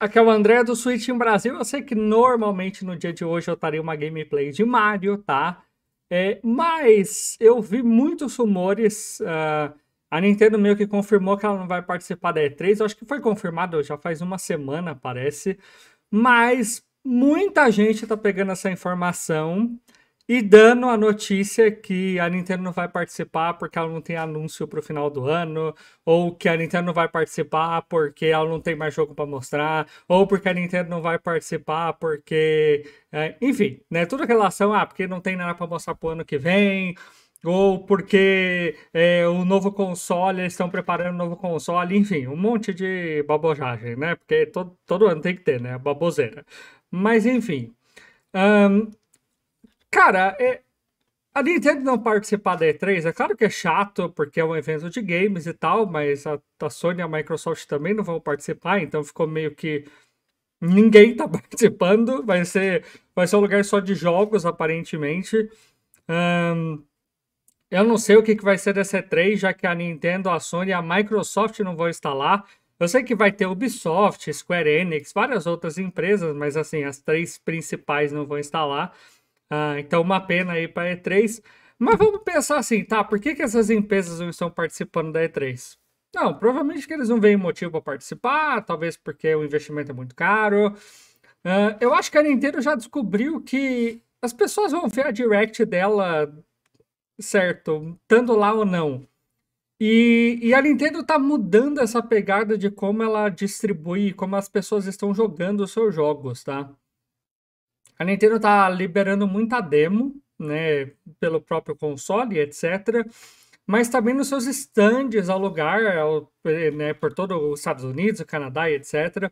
Aqui é o André do Switch em Brasil. Eu sei que normalmente no dia de hoje eu estaria uma gameplay de Mario, tá? É, mas eu vi muitos rumores. Uh, a Nintendo meio que confirmou que ela não vai participar da E3. Eu acho que foi confirmado já faz uma semana, parece. Mas muita gente tá pegando essa informação e dando a notícia que a Nintendo não vai participar porque ela não tem anúncio para o final do ano, ou que a Nintendo não vai participar porque ela não tem mais jogo para mostrar, ou porque a Nintendo não vai participar porque. É, enfim, né? Toda relação, ah, porque não tem nada para mostrar para o ano que vem, ou porque é, o novo console, eles estão preparando um novo console, enfim, um monte de babojagem, né? Porque todo, todo ano tem que ter, né? Baboseira. Mas enfim. Um, Cara, é... a Nintendo não participar da E3 é claro que é chato, porque é um evento de games e tal, mas a, a Sony e a Microsoft também não vão participar, então ficou meio que. Ninguém tá participando, vai ser, vai ser um lugar só de jogos, aparentemente. Um, eu não sei o que, que vai ser dessa E3, já que a Nintendo, a Sony e a Microsoft não vão estar lá. Eu sei que vai ter Ubisoft, Square Enix, várias outras empresas, mas assim, as três principais não vão estar lá. Ah, então, uma pena aí para a E3. Mas vamos pensar assim, tá? Por que, que essas empresas não estão participando da E3? Não, provavelmente que eles não veem motivo para participar, talvez porque o investimento é muito caro. Uh, eu acho que a Nintendo já descobriu que as pessoas vão ver a Direct dela, certo, estando lá ou não. E, e a Nintendo está mudando essa pegada de como ela distribui, como as pessoas estão jogando os seus jogos, tá? A Nintendo está liberando muita demo, né, pelo próprio console, etc. Mas também tá nos seus stands ao lugar, ao, né, por todo os Estados Unidos, o Canadá, etc.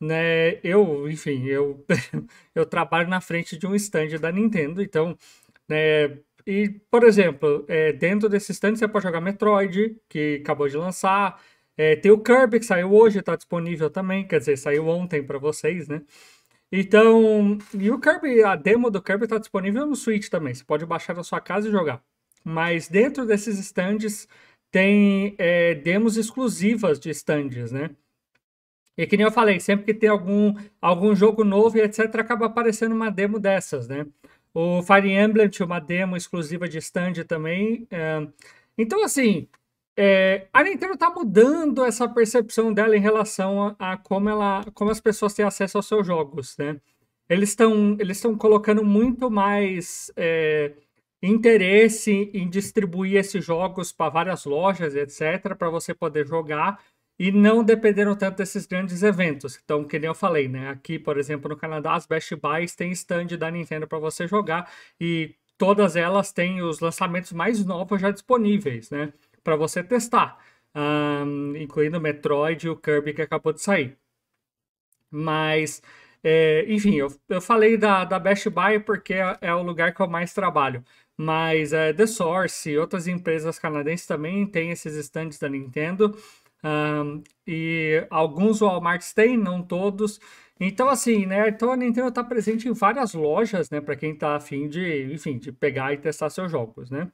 Né, eu, enfim, eu, eu trabalho na frente de um stand da Nintendo, então, né, e, por exemplo, é, dentro desse stand você pode jogar Metroid, que acabou de lançar, é, tem o Kirby, que saiu hoje, está disponível também, quer dizer, saiu ontem para vocês, né? Então, e o Kirby, a demo do Kirby está disponível no Switch também. Você pode baixar na sua casa e jogar. Mas dentro desses stands tem é, demos exclusivas de stands, né? E que nem eu falei, sempre que tem algum, algum jogo novo e etc, acaba aparecendo uma demo dessas, né? O Fire Emblem tinha uma demo exclusiva de stand também. É... Então, assim, é, a Nintendo está mudando essa percepção dela em relação a, a, como, ela, como as pessoas têm acesso aos seus jogos, né? Eles estão eles colocando muito mais é, interesse em distribuir esses jogos para várias lojas, etc., para você poder jogar e não dependeram tanto desses grandes eventos. Então, que nem eu falei, né? Aqui, por exemplo, no Canadá, as Best Buys têm stand da Nintendo para você jogar e todas elas têm os lançamentos mais novos já disponíveis, né? para você testar, um, incluindo o Metroid e o Kirby que acabou de sair. Mas, é, enfim, eu, eu falei da, da Best Buy porque é, é o lugar que eu mais trabalho. Mas é, The Source e outras empresas canadenses também têm esses stands da Nintendo. Um, e alguns Walmarts têm, não todos. Então, assim, né? Então a Nintendo está presente em várias lojas, né? Para quem está afim de, enfim, de pegar e testar seus jogos, né?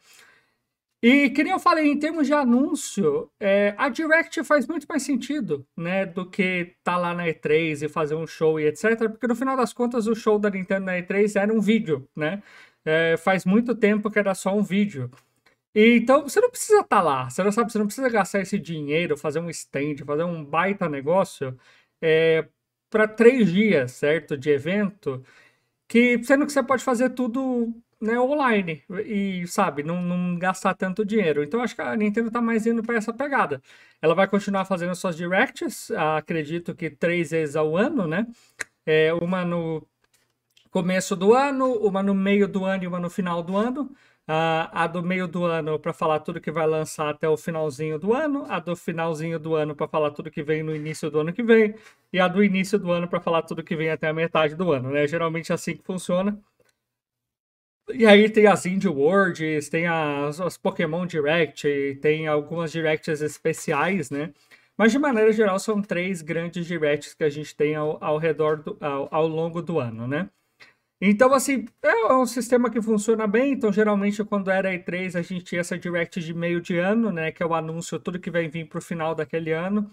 E que nem eu falei, em termos de anúncio, é, a Direct faz muito mais sentido, né? Do que tá lá na E3 e fazer um show e etc. Porque no final das contas, o show da Nintendo na E3 era um vídeo, né? É, faz muito tempo que era só um vídeo. E, então, você não precisa estar tá lá, você não sabe, você não precisa gastar esse dinheiro, fazer um stand, fazer um baita negócio é, para três dias, certo? De evento que sendo que você pode fazer tudo né, online e, sabe, não, não gastar tanto dinheiro. Então, acho que a Nintendo está mais indo para essa pegada. Ela vai continuar fazendo suas directs, acredito que três vezes ao ano, né? É, uma no começo do ano, uma no meio do ano e uma no final do ano. Uh, a do meio do ano para falar tudo que vai lançar até o finalzinho do ano, a do finalzinho do ano para falar tudo que vem no início do ano que vem, e a do início do ano para falar tudo que vem até a metade do ano, né? Geralmente é assim que funciona. E aí tem as Indie Worlds, tem as, as Pokémon Direct, tem algumas directs especiais, né? Mas de maneira geral são três grandes directs que a gente tem ao, ao redor do, ao, ao longo do ano, né? Então, assim, é um sistema que funciona bem. Então, geralmente, quando era E3, a gente tinha essa direct de meio de ano, né? Que é o anúncio, tudo que vai vir para o final daquele ano.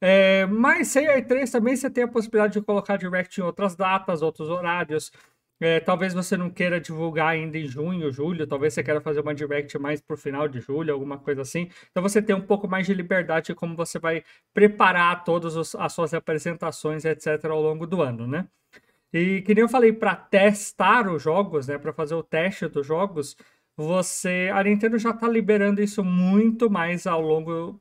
É, mas sem a E3 também você tem a possibilidade de colocar direct em outras datas, outros horários. É, talvez você não queira divulgar ainda em junho, julho, talvez você queira fazer uma direct mais para o final de julho, alguma coisa assim. Então você tem um pouco mais de liberdade de como você vai preparar todas as suas apresentações, etc., ao longo do ano, né? E que nem eu falei, para testar os jogos, né, para fazer o teste dos jogos, você. A Nintendo já está liberando isso muito mais ao longo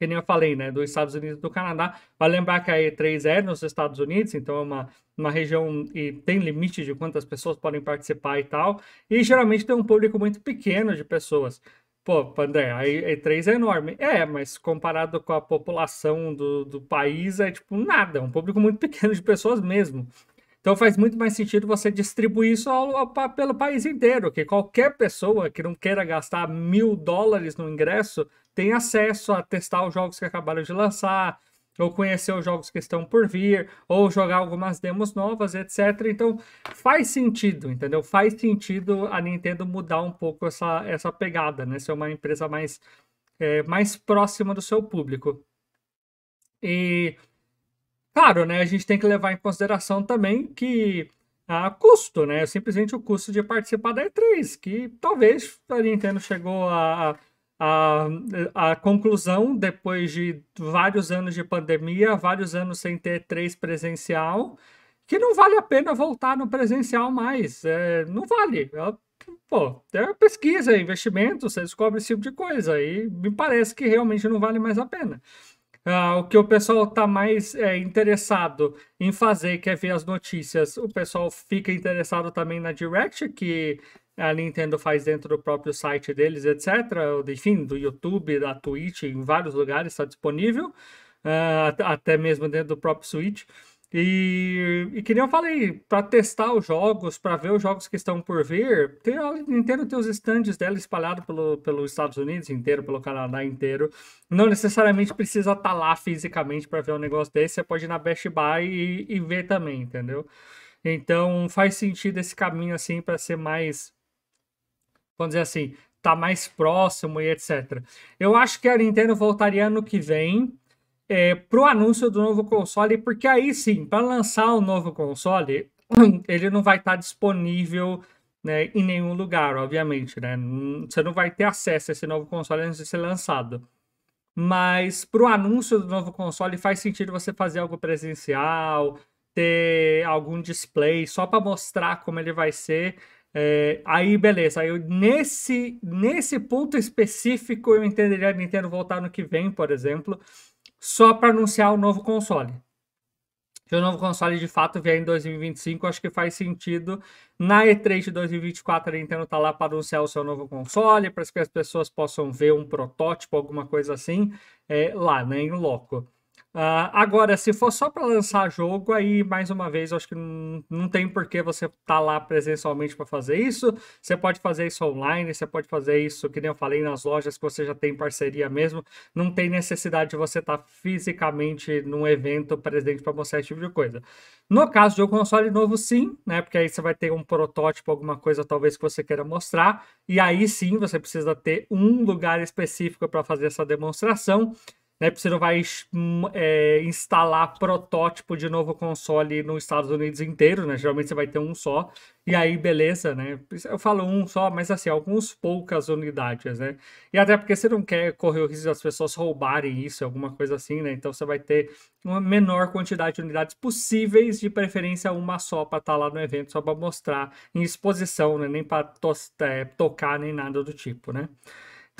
que nem eu falei, né, dos Estados Unidos e do Canadá. Vale lembrar que a E3 é nos Estados Unidos, então é uma, uma região e tem limite de quantas pessoas podem participar e tal. E geralmente tem um público muito pequeno de pessoas. Pô, André, a E3 é enorme. É, mas comparado com a população do, do país, é tipo nada, é um público muito pequeno de pessoas mesmo. Então faz muito mais sentido você distribuir isso ao, ao, pelo país inteiro, que qualquer pessoa que não queira gastar mil dólares no ingresso tem acesso a testar os jogos que acabaram de lançar, ou conhecer os jogos que estão por vir, ou jogar algumas demos novas, etc. Então faz sentido, entendeu? Faz sentido a Nintendo mudar um pouco essa, essa pegada, né? Ser uma empresa mais, é, mais próxima do seu público. E Claro, né, a gente tem que levar em consideração também que o custo, né, simplesmente o custo de participar da E3, que talvez a Nintendo chegou a, a, a conclusão depois de vários anos de pandemia, vários anos sem ter E3 presencial, que não vale a pena voltar no presencial mais. É, não vale. pô, é pesquisa, investimento, você descobre esse tipo de coisa. E me parece que realmente não vale mais a pena. Ah, o que o pessoal está mais é, interessado em fazer, quer é ver as notícias, o pessoal fica interessado também na Direct, que a Nintendo faz dentro do próprio site deles, etc. Enfim, do YouTube, da Twitch, em vários lugares está disponível, uh, até mesmo dentro do próprio Switch. E, e que nem eu falei, para testar os jogos, para ver os jogos que estão por vir, tem, a Nintendo tem os estandes dela espalhados pelo, pelos Estados Unidos inteiro, pelo Canadá inteiro. Não necessariamente precisa estar tá lá fisicamente para ver um negócio desse, você pode ir na Best Buy e, e ver também, entendeu? Então faz sentido esse caminho assim para ser mais, vamos dizer assim, tá mais próximo e etc. Eu acho que a Nintendo voltaria ano que vem é, para o anúncio do novo console, porque aí sim, para lançar o um novo console, ele não vai estar tá disponível né, em nenhum lugar, obviamente. Né? Você não vai ter acesso a esse novo console antes de ser lançado. Mas para o anúncio do novo console faz sentido você fazer algo presencial, ter algum display só para mostrar como ele vai ser. É, aí beleza, aí eu, nesse, nesse ponto específico eu entenderia a Nintendo voltar no que vem, por exemplo, só para anunciar o novo console. Se o novo console de fato vier em 2025, acho que faz sentido. Na E3 de 2024, a Nintendo tá lá para anunciar o seu novo console, para que as pessoas possam ver um protótipo, alguma coisa assim, é, lá, né, em loco. Uh, agora, se for só para lançar jogo, aí mais uma vez, eu acho que não, não tem por que você estar tá lá presencialmente para fazer isso. Você pode fazer isso online, você pode fazer isso, que nem eu falei, nas lojas que você já tem parceria mesmo. Não tem necessidade de você estar tá fisicamente num evento presente para mostrar esse tipo de coisa. No caso de um console novo, sim, né? Porque aí você vai ter um protótipo, alguma coisa talvez que você queira mostrar. E aí sim, você precisa ter um lugar específico para fazer essa demonstração né? Porque você não vai hum, é, instalar protótipo de novo console nos Estados Unidos inteiro, né? Geralmente você vai ter um só. E aí, beleza, né? Eu falo um só, mas assim, algumas poucas unidades, né? E até porque você não quer correr o risco das pessoas roubarem isso, alguma coisa assim, né? Então você vai ter uma menor quantidade de unidades possíveis, de preferência uma só para estar tá lá no evento, só para mostrar em exposição, né? Nem para é, tocar, nem nada do tipo, né?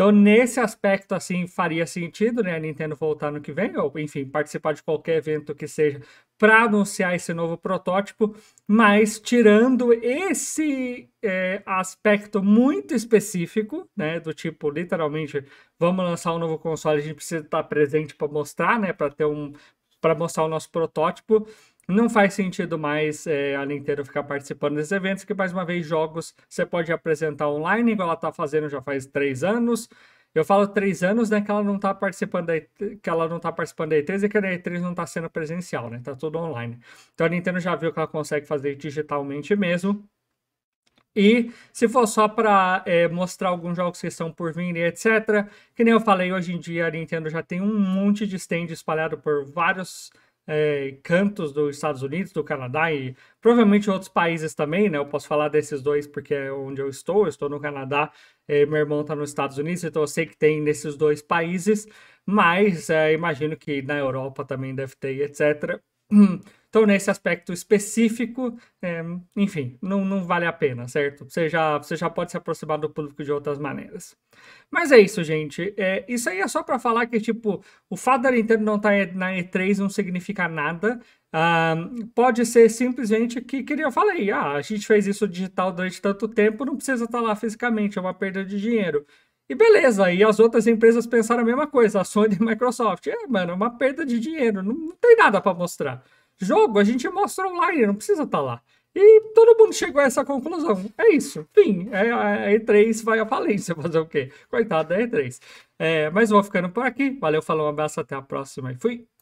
Então, nesse aspecto, assim, faria sentido, né, a Nintendo voltar no que vem, ou, enfim, participar de qualquer evento que seja para anunciar esse novo protótipo, mas tirando esse é, aspecto muito específico, né, do tipo, literalmente, vamos lançar um novo console, a gente precisa estar tá presente para mostrar, né, para ter um para mostrar o nosso protótipo. Não faz sentido mais é, a Nintendo ficar participando desses eventos, que mais uma vez, jogos você pode apresentar online, igual ela está fazendo já faz três anos. Eu falo três anos, né, que ela não está participando da E3, que ela não tá participando da E3 e que a E3 não está sendo presencial, né? Tá tudo online. Então a Nintendo já viu que ela consegue fazer digitalmente mesmo. E se for só para é, eh, mostrar alguns jogos que estão por vir e etc., que nem eu falei, hoje em dia a Nintendo já tem um monte de stand espalhado por vários é, cantos dos Estados Unidos, do Canadá e provavelmente outros países também, né? Eu posso falar desses dois porque é onde eu estou, eu estou no Canadá, é, meu irmão está nos Estados Unidos, então eu sei que tem nesses dois países, mas é, imagino que na Europa também deve ter, etc. Hum, então, nesse aspecto específico, é, enfim, não, não vale a pena, certo? Você já, você já pode se aproximar do público de outras maneiras. Mas é isso, gente. É, isso aí é só para falar que, tipo, o fato da Nintendo não estar tá na E3 não significa nada. Ah, pode ser simplesmente que, queria eu falei, ah, a gente fez isso digital durante tanto tempo, não precisa estar tá lá fisicamente, é uma perda de dinheiro. E beleza, e as outras empresas pensaram a mesma coisa, a Sony e a Microsoft. É, mano, é uma perda de dinheiro, não, não tem nada para mostrar. Jogo a gente mostra online, não precisa estar tá lá. E todo mundo chegou a essa conclusão. É isso. Fim. A é, é, E3 vai à falência. Fazer o quê? Coitado da E3. É, mas vou ficando por aqui. Valeu, falou, um abraço. Até a próxima e fui.